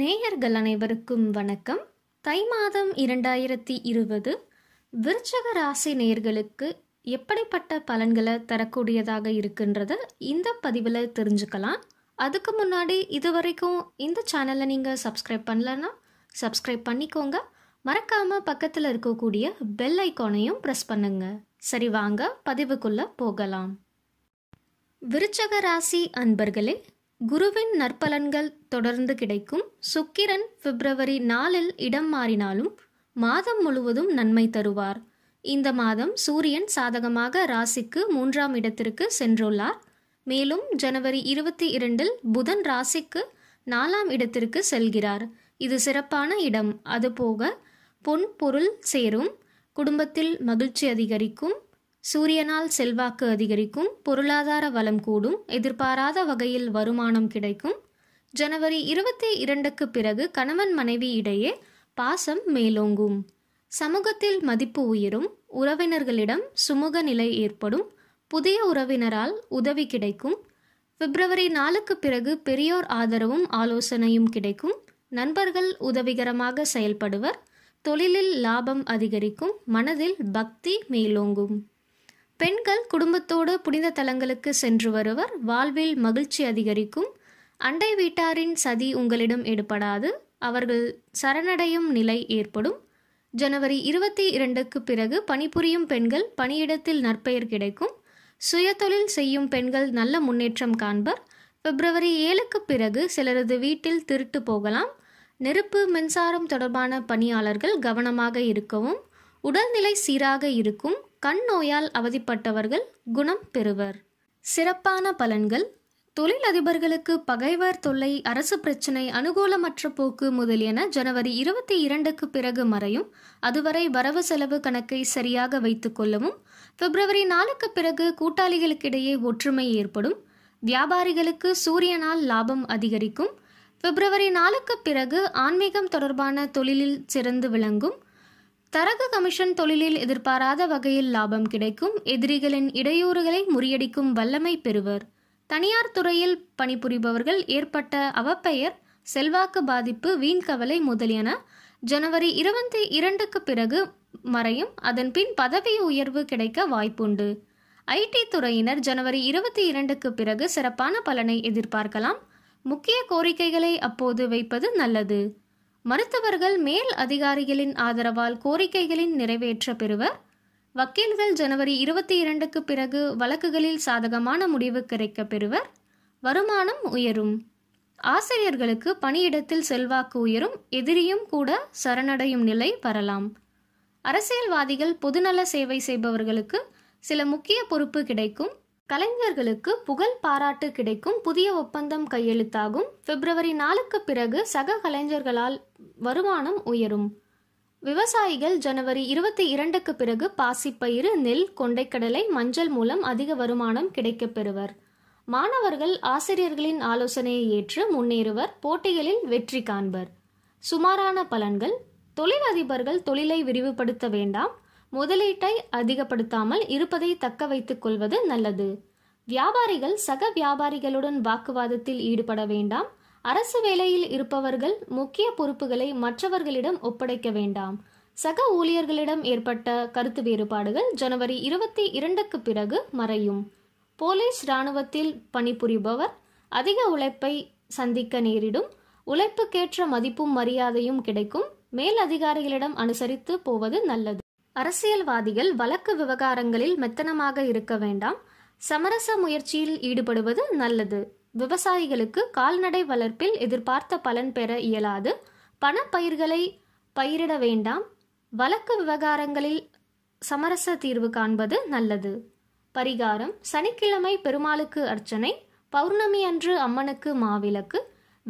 நேயர்கள் அனைவருக்கும் வணக்கம் தை மாதம் இரண்டாயிரத்தி இருபது விருச்சக ராசி நேயர்களுக்கு எப்படிப்பட்ட பலன்களை தரக்கூடியதாக இருக்குன்றத இந்த பதிவில் தெரிஞ்சுக்கலாம் அதுக்கு முன்னாடி இது வரைக்கும் இந்த சேனலை நீங்கள் சப்ஸ்கிரைப் பண்ணலன்னா சப்ஸ்கிரைப் பண்ணிக்கோங்க மறக்காமல் பக்கத்தில் இருக்கக்கூடிய பெல் ஐக்கானையும் ப்ரெஸ் பண்ணுங்க சரி வாங்க பதிவுக்குள்ளே போகலாம் விருச்சக ராசி அன்பர்களே குருவின் நற்பலன்கள் தொடர்ந்து கிடைக்கும் சுக்கிரன் பிப்ரவரி நாலில் இடம் மாறினாலும் மாதம் முழுவதும் நன்மை தருவார் இந்த மாதம் சூரியன் சாதகமாக ராசிக்கு மூன்றாம் இடத்திற்கு சென்றுள்ளார் மேலும் ஜனவரி இருபத்தி இரண்டில் புதன் ராசிக்கு நாலாம் இடத்திற்கு செல்கிறார் இது சிறப்பான இடம் அதுபோக பொன் பொருள் சேரும் குடும்பத்தில் மகிழ்ச்சி அதிகரிக்கும் சூரியனால் செல்வாக்கு அதிகரிக்கும் பொருளாதார வளம் கூடும் எதிர்பாராத வகையில் வருமானம் கிடைக்கும் ஜனவரி இருபத்தி இரண்டுக்கு பிறகு கணவன் மனைவி இடையே பாசம் மேலோங்கும் சமூகத்தில் மதிப்பு உயரும் உறவினர்களிடம் சுமூக நிலை ஏற்படும் புதிய உறவினரால் உதவி கிடைக்கும் பிப்ரவரி நாலுக்கு பிறகு பெரியோர் ஆதரவும் ஆலோசனையும் கிடைக்கும் நண்பர்கள் உதவிகரமாக செயல்படுவர் தொழிலில் லாபம் அதிகரிக்கும் மனதில் பக்தி மேலோங்கும் பெண்கள் குடும்பத்தோடு புனித தலங்களுக்கு சென்று வருவர் வாழ்வில் மகிழ்ச்சி அதிகரிக்கும் அண்டை வீட்டாரின் சதி உங்களிடம் எடுபடாது அவர்கள் சரணடையும் நிலை ஏற்படும் ஜனவரி இருபத்தி இரண்டுக்கு பிறகு பணிபுரியும் பெண்கள் பணியிடத்தில் நற்பெயர் கிடைக்கும் சுயதொழில் செய்யும் பெண்கள் நல்ல முன்னேற்றம் காண்பர் பிப்ரவரி ஏழுக்கு பிறகு சிலரது வீட்டில் திருட்டு போகலாம் நெருப்பு மின்சாரம் தொடர்பான பணியாளர்கள் கவனமாக இருக்கவும் உடல்நிலை சீராக இருக்கும் கண் நோயால் அவதிப்பட்டவர்கள் குணம் பெறுவர் சிறப்பான பலன்கள் தொழிலதிபர்களுக்கு பகைவர் தொல்லை அரசு பிரச்சினை அனுகூலமற்ற போக்கு முதலியன ஜனவரி இருபத்தி இரண்டுக்கு பிறகு மறையும் அதுவரை வரவு செலவு கணக்கை சரியாக வைத்துக் கொள்ளவும் பிப்ரவரி நாலுக்கு பிறகு கூட்டாளிகளுக்கிடையே ஒற்றுமை ஏற்படும் வியாபாரிகளுக்கு சூரியனால் லாபம் அதிகரிக்கும் பிப்ரவரி நாலுக்கு பிறகு ஆன்மீகம் தொடர்பான தொழிலில் சிறந்து விளங்கும் தரக கமிஷன் தொழிலில் எதிர்பாராத வகையில் லாபம் கிடைக்கும் எதிரிகளின் இடையூறுகளை முறியடிக்கும் வல்லமை பெறுவர் தனியார் துறையில் பணிபுரிபவர்கள் ஏற்பட்ட அவப்பெயர் செல்வாக்கு பாதிப்பு வீண்கவலை முதலியன ஜனவரி இருபத்தி இரண்டுக்கு பிறகு மறையும் அதன் பின் பதவி உயர்வு கிடைக்க வாய்ப்புண்டு ஐடி துறையினர் ஜனவரி இருபத்தி இரண்டுக்கு பிறகு சிறப்பான பலனை எதிர்பார்க்கலாம் முக்கிய கோரிக்கைகளை அப்போது வைப்பது நல்லது மருத்துவர்கள் மேல் அதிகாரிகளின் ஆதரவால் கோரிக்கைகளின் நிறைவேற்ற பெறுவர் வக்கீல்கள் ஜனவரி இருபத்தி இரண்டுக்கு பிறகு வழக்குகளில் சாதகமான முடிவு கிடைக்க பெறுவர் வருமானம் உயரும் ஆசிரியர்களுக்கு பணியிடத்தில் செல்வாக்கு உயரும் எதிரியும் கூட சரணடையும் நிலை வரலாம் அரசியல்வாதிகள் பொதுநல சேவை செய்பவர்களுக்கு சில முக்கிய பொறுப்பு கிடைக்கும் கலைஞர்களுக்கு புகழ் பாராட்டு கிடைக்கும் புதிய ஒப்பந்தம் கையெழுத்தாகும் பிப்ரவரி நாலுக்கு பிறகு சக கலைஞர்களால் வருமானம் உயரும் விவசாயிகள் ஜனவரி இருபத்தி இரண்டுக்கு பிறகு பாசிப்பயிறு நெல் கொண்டைக்கடலை மஞ்சள் மூலம் அதிக வருமானம் கிடைக்கப் பெறுவர் மாணவர்கள் ஆசிரியர்களின் ஆலோசனையை ஏற்று முன்னேறுவர் போட்டிகளில் வெற்றி காண்பர் சுமாரான பலன்கள் தொழிலதிபர்கள் தொழிலை விரிவுபடுத்த வேண்டாம் முதலீட்டை அதிகப்படுத்தாமல் இருப்பதை தக்க வைத்துக் கொள்வது நல்லது வியாபாரிகள் சக வியாபாரிகளுடன் வாக்குவாதத்தில் ஈடுபட வேண்டாம் அரசு வேலையில் இருப்பவர்கள் முக்கிய பொறுப்புகளை மற்றவர்களிடம் ஒப்படைக்க வேண்டாம் சக ஊழியர்களிடம் ஏற்பட்ட கருத்து வேறுபாடுகள் ஜனவரி இருபத்தி இரண்டுக்கு பிறகு மறையும் போலீஸ் இராணுவத்தில் பணிபுரிபவர் அதிக உழைப்பை சந்திக்க நேரிடும் உழைப்புக்கேற்ற மதிப்பும் மரியாதையும் கிடைக்கும் மேல் அதிகாரிகளிடம் அனுசரித்து போவது நல்லது அரசியல்வாதிகள் வழக்கு விவகாரங்களில் மெத்தனமாக இருக்க வேண்டாம் சமரச முயற்சியில் ஈடுபடுவது நல்லது விவசாயிகளுக்கு கால்நடை வளர்ப்பில் எதிர்பார்த்த பலன் பெற இயலாது பணப்பயிர்களை பயிரிட வேண்டாம் வழக்கு விவகாரங்களில் சமரச தீர்வு காண்பது நல்லது பரிகாரம் சனிக்கிழமை பெருமாளுக்கு அர்ச்சனை பௌர்ணமி அன்று அம்மனுக்கு மாவிளக்கு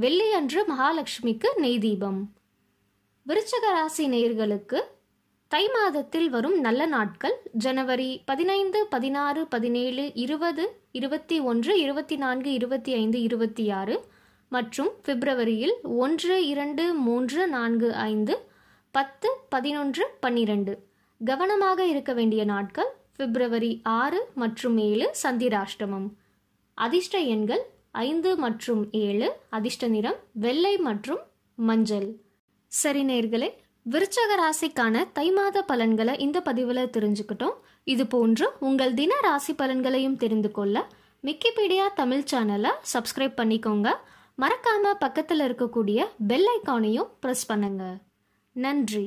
வெள்ளி அன்று மகாலட்சுமிக்கு நெய் தீபம் விருச்சக ராசி நேர்களுக்கு தை மாதத்தில் வரும் நல்ல நாட்கள் ஜனவரி பதினைந்து பதினாறு பதினேழு இருபது இருபத்தி ஒன்று இருபத்தி நான்கு இருபத்தி ஐந்து இருபத்தி ஆறு மற்றும் பிப்ரவரியில் ஒன்று இரண்டு மூன்று நான்கு ஐந்து பத்து பதினொன்று பன்னிரண்டு கவனமாக இருக்க வேண்டிய நாட்கள் பிப்ரவரி ஆறு மற்றும் ஏழு சந்திராஷ்டமம் அதிர்ஷ்ட எண்கள் ஐந்து மற்றும் ஏழு அதிர்ஷ்ட நிறம் வெள்ளை மற்றும் மஞ்சள் சரி நேர்களே விருச்சக ராசிக்கான தை மாத பலன்களை இந்த பதிவில் தெரிஞ்சுக்கிட்டோம் இது போன்று உங்கள் தின ராசி பலன்களையும் தெரிந்து கொள்ள விக்கிபீடியா தமிழ் சேனலை சப்ஸ்கிரைப் பண்ணிக்கோங்க மறக்காமல் பக்கத்தில் இருக்கக்கூடிய பெல் ஐக்கானையும் ப்ரெஸ் பண்ணுங்கள் நன்றி